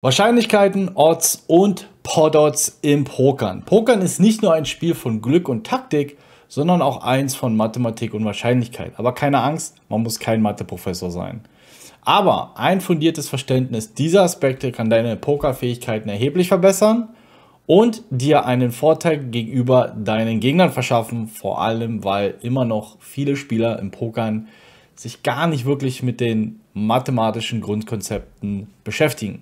Wahrscheinlichkeiten, Odds und Pododds im Pokern. Pokern ist nicht nur ein Spiel von Glück und Taktik, sondern auch eins von Mathematik und Wahrscheinlichkeit. Aber keine Angst, man muss kein Matheprofessor sein. Aber ein fundiertes Verständnis dieser Aspekte kann deine Pokerfähigkeiten erheblich verbessern und dir einen Vorteil gegenüber deinen Gegnern verschaffen, vor allem weil immer noch viele Spieler im Pokern sich gar nicht wirklich mit den mathematischen Grundkonzepten beschäftigen.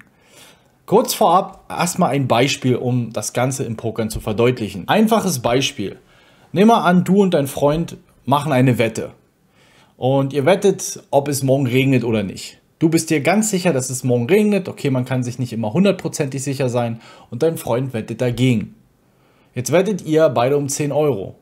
Kurz vorab erstmal ein Beispiel, um das Ganze im Pokern zu verdeutlichen. Einfaches Beispiel. Nimm mal an, du und dein Freund machen eine Wette. Und ihr wettet, ob es morgen regnet oder nicht. Du bist dir ganz sicher, dass es morgen regnet. Okay, man kann sich nicht immer hundertprozentig sicher sein. Und dein Freund wettet dagegen. Jetzt wettet ihr beide um 10 Euro.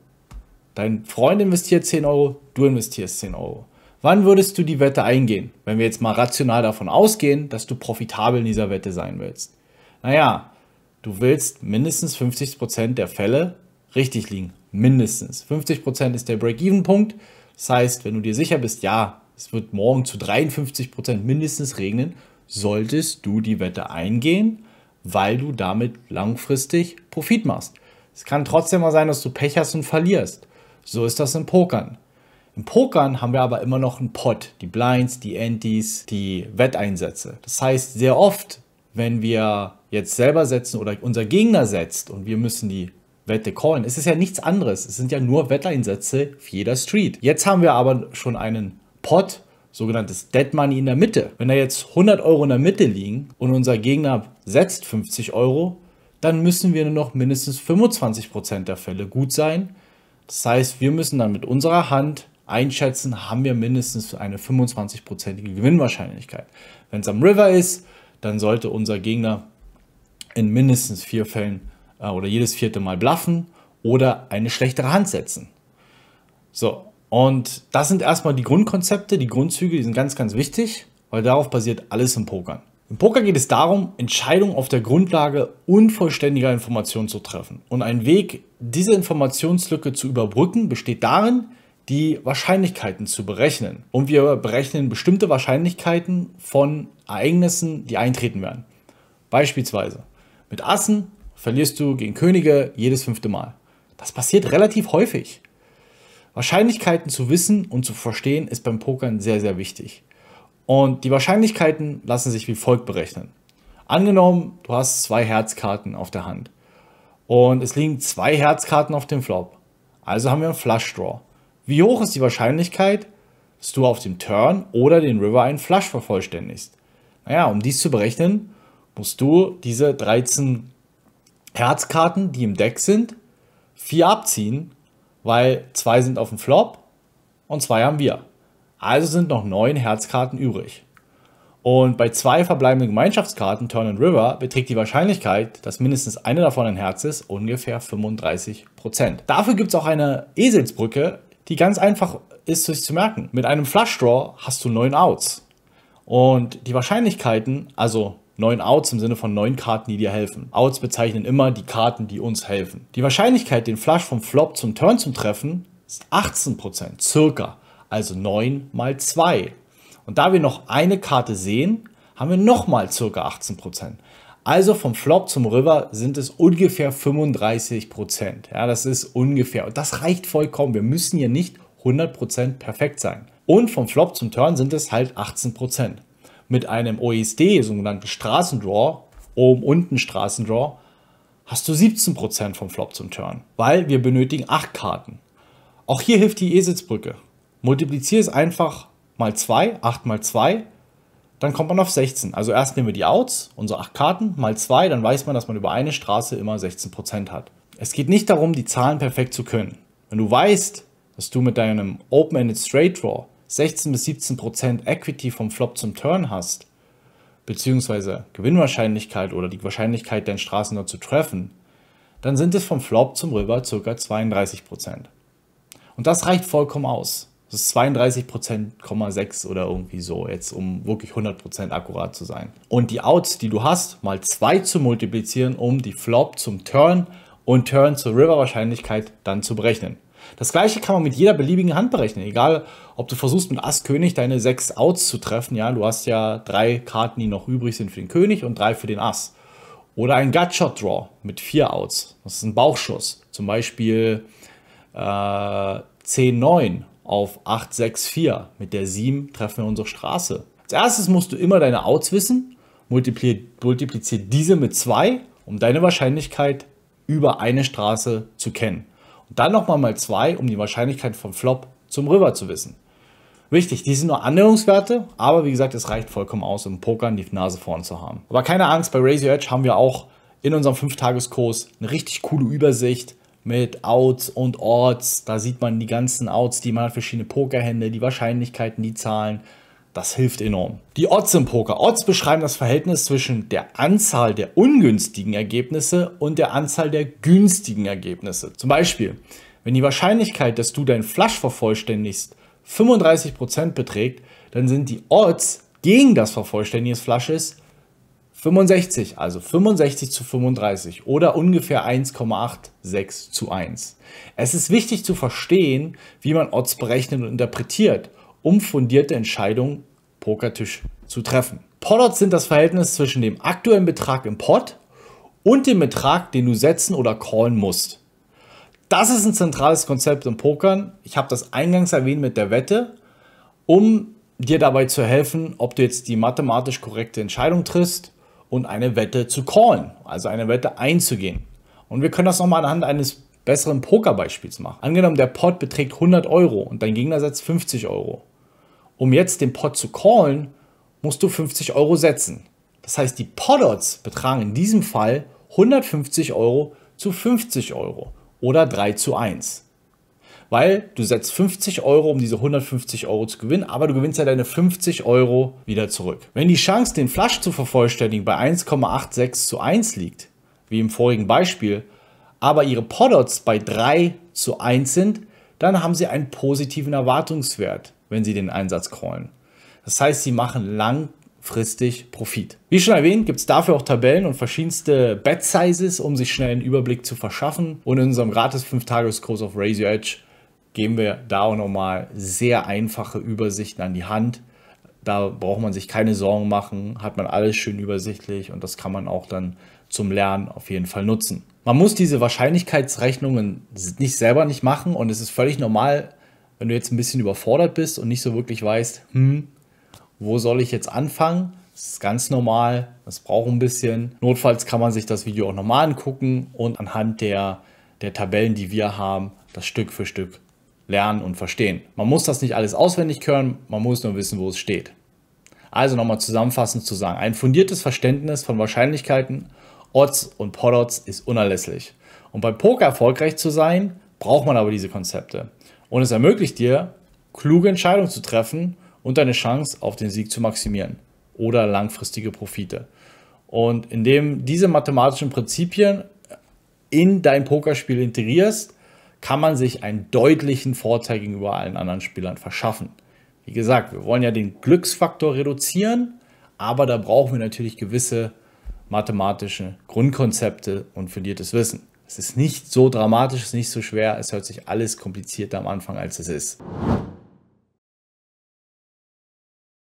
Dein Freund investiert 10 Euro, du investierst 10 Euro. Wann würdest du die Wette eingehen, wenn wir jetzt mal rational davon ausgehen, dass du profitabel in dieser Wette sein willst? Naja, du willst mindestens 50% der Fälle richtig liegen. Mindestens. 50% ist der Break-Even-Punkt. Das heißt, wenn du dir sicher bist, ja, es wird morgen zu 53% mindestens regnen, solltest du die Wette eingehen, weil du damit langfristig Profit machst. Es kann trotzdem mal sein, dass du Pech hast und verlierst. So ist das im Pokern. Im Pokern haben wir aber immer noch einen Pot, die Blinds, die Antis, die Wetteinsätze. Das heißt, sehr oft, wenn wir jetzt selber setzen oder unser Gegner setzt und wir müssen die Wette callen, ist es ja nichts anderes. Es sind ja nur Wetteinsätze auf jeder Street. Jetzt haben wir aber schon einen Pot, sogenanntes Dead Money in der Mitte. Wenn da jetzt 100 Euro in der Mitte liegen und unser Gegner setzt 50 Euro, dann müssen wir nur noch mindestens 25% Prozent der Fälle gut sein. Das heißt, wir müssen dann mit unserer Hand einschätzen, haben wir mindestens eine 25-prozentige Gewinnwahrscheinlichkeit. Wenn es am River ist, dann sollte unser Gegner in mindestens vier Fällen äh, oder jedes vierte Mal bluffen oder eine schlechtere Hand setzen. So, und das sind erstmal die Grundkonzepte, die Grundzüge, die sind ganz, ganz wichtig, weil darauf basiert alles im Pokern. Im Poker geht es darum, Entscheidungen auf der Grundlage unvollständiger Informationen zu treffen. Und ein Weg, diese Informationslücke zu überbrücken, besteht darin, die Wahrscheinlichkeiten zu berechnen. Und wir berechnen bestimmte Wahrscheinlichkeiten von Ereignissen, die eintreten werden. Beispielsweise mit Assen verlierst du gegen Könige jedes fünfte Mal. Das passiert relativ häufig. Wahrscheinlichkeiten zu wissen und zu verstehen ist beim Pokern sehr, sehr wichtig. Und die Wahrscheinlichkeiten lassen sich wie folgt berechnen. Angenommen, du hast zwei Herzkarten auf der Hand und es liegen zwei Herzkarten auf dem Flop. Also haben wir einen Flush Draw. Wie hoch ist die Wahrscheinlichkeit, dass du auf dem Turn oder den River einen Flush vervollständigst? Naja, um dies zu berechnen, musst du diese 13 Herzkarten, die im Deck sind, vier abziehen, weil zwei sind auf dem Flop und zwei haben wir. Also sind noch neun Herzkarten übrig. Und bei zwei verbleibenden Gemeinschaftskarten, Turn und River, beträgt die Wahrscheinlichkeit, dass mindestens eine davon ein Herz ist, ungefähr 35%. Dafür gibt es auch eine Eselsbrücke, die ganz einfach ist sich zu merken. Mit einem Flush Draw hast du neun Outs. Und die Wahrscheinlichkeiten, also neun Outs im Sinne von neun Karten, die dir helfen. Outs bezeichnen immer die Karten, die uns helfen. Die Wahrscheinlichkeit, den Flush vom Flop zum Turn zu treffen, ist 18%, circa. Also neun mal zwei. Und da wir noch eine Karte sehen, haben wir nochmal circa 18%. Also vom Flop zum River sind es ungefähr 35 Prozent. Ja, das ist ungefähr. Und das reicht vollkommen. Wir müssen hier nicht 100 Prozent perfekt sein. Und vom Flop zum Turn sind es halt 18 Prozent. Mit einem OSD, e sogenannten Straßendraw, oben unten Straßendraw, hast du 17 Prozent vom Flop zum Turn, weil wir benötigen 8 Karten. Auch hier hilft die Eselsbrücke. Multipliziere es einfach mal 2, 8 mal 2 dann kommt man auf 16. Also erst nehmen wir die Outs, unsere 8 Karten, mal 2, dann weiß man, dass man über eine Straße immer 16% hat. Es geht nicht darum, die Zahlen perfekt zu können. Wenn du weißt, dass du mit deinem Open-Ended Straight Draw 16 bis 17% Equity vom Flop zum Turn hast, beziehungsweise Gewinnwahrscheinlichkeit oder die Wahrscheinlichkeit, deinen dort zu treffen, dann sind es vom Flop zum River ca. 32%. Und das reicht vollkommen aus. Das ist 32,6 oder irgendwie so, jetzt um wirklich 100% akkurat zu sein. Und die Outs, die du hast, mal 2 zu multiplizieren, um die Flop zum Turn und Turn zur River-Wahrscheinlichkeit dann zu berechnen. Das gleiche kann man mit jeder beliebigen Hand berechnen, egal ob du versuchst mit Ass König deine 6 Outs zu treffen, ja, du hast ja drei Karten, die noch übrig sind für den König und drei für den Ass. Oder ein Gutshot Draw mit 4 Outs, das ist ein Bauchschuss, zum Beispiel äh, C9 auf 864. Mit der 7 treffen wir unsere Straße. Als erstes musst du immer deine Outs wissen, multiplizier diese mit 2, um deine Wahrscheinlichkeit über eine Straße zu kennen. Und dann nochmal mal 2, um die Wahrscheinlichkeit vom Flop zum River zu wissen. Wichtig, die sind nur Annäherungswerte, aber wie gesagt, es reicht vollkommen aus, im Pokern die Nase vorn zu haben. Aber keine Angst, bei Raise Your Edge haben wir auch in unserem 5-Tages-Kurs eine richtig coole Übersicht, mit Outs und Odds. Da sieht man die ganzen Outs, die man hat, verschiedene Pokerhände, die Wahrscheinlichkeiten, die Zahlen. Das hilft enorm. Die Odds im Poker. Odds beschreiben das Verhältnis zwischen der Anzahl der ungünstigen Ergebnisse und der Anzahl der günstigen Ergebnisse. Zum Beispiel, wenn die Wahrscheinlichkeit, dass du dein Flush vervollständigst, 35% beträgt, dann sind die Odds gegen das Vervollständigen des Flushes 65, also 65 zu 35 oder ungefähr 1,86 zu 1. Es ist wichtig zu verstehen, wie man Odds berechnet und interpretiert, um fundierte Entscheidungen Pokertisch zu treffen. Pot-Odds sind das Verhältnis zwischen dem aktuellen Betrag im Pot und dem Betrag, den du setzen oder callen musst. Das ist ein zentrales Konzept im Pokern. Ich habe das eingangs erwähnt mit der Wette, um dir dabei zu helfen, ob du jetzt die mathematisch korrekte Entscheidung triffst und eine Wette zu callen, also eine Wette einzugehen. Und wir können das nochmal anhand eines besseren Pokerbeispiels machen. Angenommen, der Pot beträgt 100 Euro und dein Gegner setzt 50 Euro. Um jetzt den Pot zu callen, musst du 50 Euro setzen. Das heißt, die Pot-Odds betragen in diesem Fall 150 Euro zu 50 Euro oder 3 zu 1 weil du setzt 50 Euro, um diese 150 Euro zu gewinnen, aber du gewinnst ja deine 50 Euro wieder zurück. Wenn die Chance, den Flush zu vervollständigen, bei 1,86 zu 1 liegt, wie im vorigen Beispiel, aber ihre Podots bei 3 zu 1 sind, dann haben sie einen positiven Erwartungswert, wenn sie den Einsatz callen. Das heißt, sie machen lang fristig Profit. Wie schon erwähnt, gibt es dafür auch Tabellen und verschiedenste Bet-Sizes, um sich schnell einen Überblick zu verschaffen. Und in unserem gratis 5-Tages-Kurs auf Raise Your Edge geben wir da auch nochmal sehr einfache Übersichten an die Hand. Da braucht man sich keine Sorgen machen, hat man alles schön übersichtlich und das kann man auch dann zum Lernen auf jeden Fall nutzen. Man muss diese Wahrscheinlichkeitsrechnungen nicht selber nicht machen und es ist völlig normal, wenn du jetzt ein bisschen überfordert bist und nicht so wirklich weißt, hm, wo soll ich jetzt anfangen? Das ist ganz normal, das braucht ein bisschen. Notfalls kann man sich das Video auch nochmal angucken und anhand der, der Tabellen, die wir haben, das Stück für Stück lernen und verstehen. Man muss das nicht alles auswendig können, man muss nur wissen, wo es steht. Also nochmal zusammenfassend zu sagen, ein fundiertes Verständnis von Wahrscheinlichkeiten, Odds und Pododds ist unerlässlich. Und beim Poker erfolgreich zu sein, braucht man aber diese Konzepte. Und es ermöglicht dir, kluge Entscheidungen zu treffen und deine Chance auf den Sieg zu maximieren oder langfristige Profite. Und indem diese mathematischen Prinzipien in dein Pokerspiel integrierst, kann man sich einen deutlichen Vorteil gegenüber allen anderen Spielern verschaffen. Wie gesagt, wir wollen ja den Glücksfaktor reduzieren, aber da brauchen wir natürlich gewisse mathematische Grundkonzepte und fundiertes Wissen. Es ist nicht so dramatisch, es ist nicht so schwer, es hört sich alles komplizierter am Anfang, als es ist.